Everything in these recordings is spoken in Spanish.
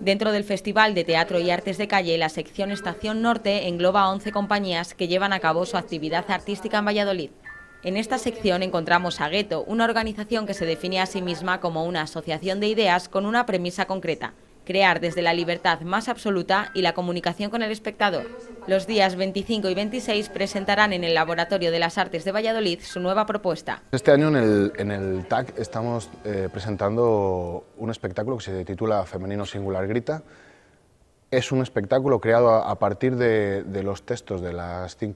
Dentro del Festival de Teatro y Artes de Calle, la sección Estación Norte engloba a 11 compañías que llevan a cabo su actividad artística en Valladolid. En esta sección encontramos a Gueto, una organización que se define a sí misma como una asociación de ideas con una premisa concreta, crear desde la libertad más absoluta y la comunicación con el espectador. Los días 25 y 26 presentarán en el Laboratorio de las Artes de Valladolid su nueva propuesta. Este año en el, TAC estamos eh, presentando un espectáculo que se titula Femenino Singular Grita. Es un espectáculo creado a, partir de, los textos de, las de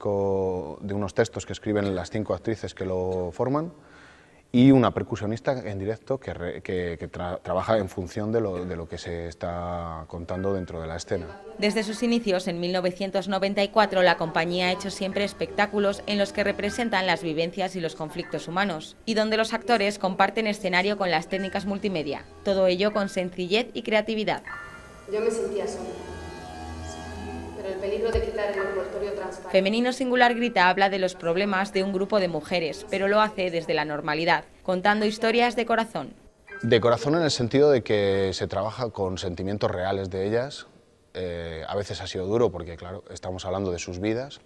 unos textos que escriben las cinco actrices que lo forman y una percusionista en directo que, trabaja en función de lo, que se está contando dentro de la escena. Desde sus inicios en 1994, la compañía ha hecho siempre espectáculos en los que representan las vivencias y los conflictos humanos, y donde los actores comparten escenario con las técnicas multimedia, todo ello con sencillez y creatividad. Yo me sentía sola peligro Femenino Singular Grita habla de los problemas de un grupo de mujeres, pero lo hace desde la normalidad, contando historias de corazón. De corazón en el sentido de que se trabaja con sentimientos reales de ellas. Eh, a veces ha sido duro porque, claro, estamos hablando de sus vidas.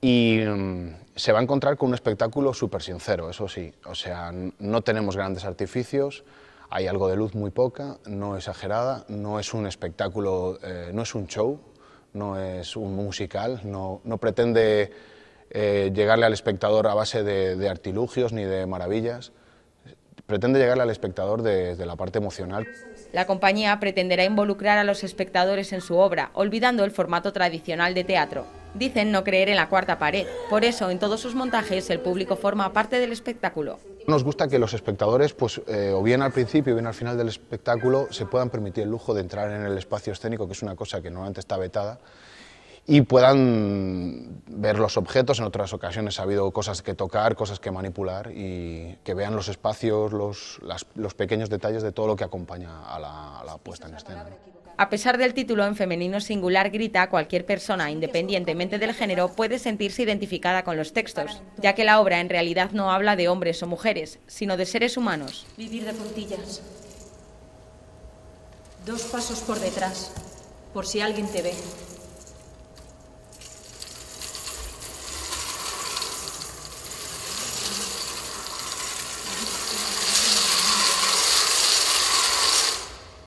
Y mm, se va a encontrar con un espectáculo súper sincero, eso sí. O sea, no tenemos grandes artificios, hay algo de luz muy poca, no exagerada, no es un espectáculo, eh, no es un show, no es un musical, no, pretende eh, llegarle al espectador a base de, artilugios ni de maravillas, pretende llegarle al espectador desde la parte emocional. La compañía pretenderá involucrar a los espectadores en su obra, olvidando el formato tradicional de teatro. Dicen no creer en la cuarta pared, por eso en todos sus montajes el público forma parte del espectáculo. Nos gusta que los espectadores, pues, eh, o bien al principio o bien al final del espectáculo, se puedan permitir el lujo de entrar en el espacio escénico, que es una cosa que normalmente está vetada, y puedan ver los objetos. En otras ocasiones ha habido cosas que tocar, cosas que manipular, y que vean los espacios, los, pequeños detalles de todo lo que acompaña a la puesta en escena. A pesar del título en femenino singular grita, cualquier persona, independientemente del género, puede sentirse identificada con los textos, ya que la obra en realidad no habla de hombres o mujeres, sino de seres humanos. Vivir de puntillas. Dos pasos por detrás, por si alguien te ve.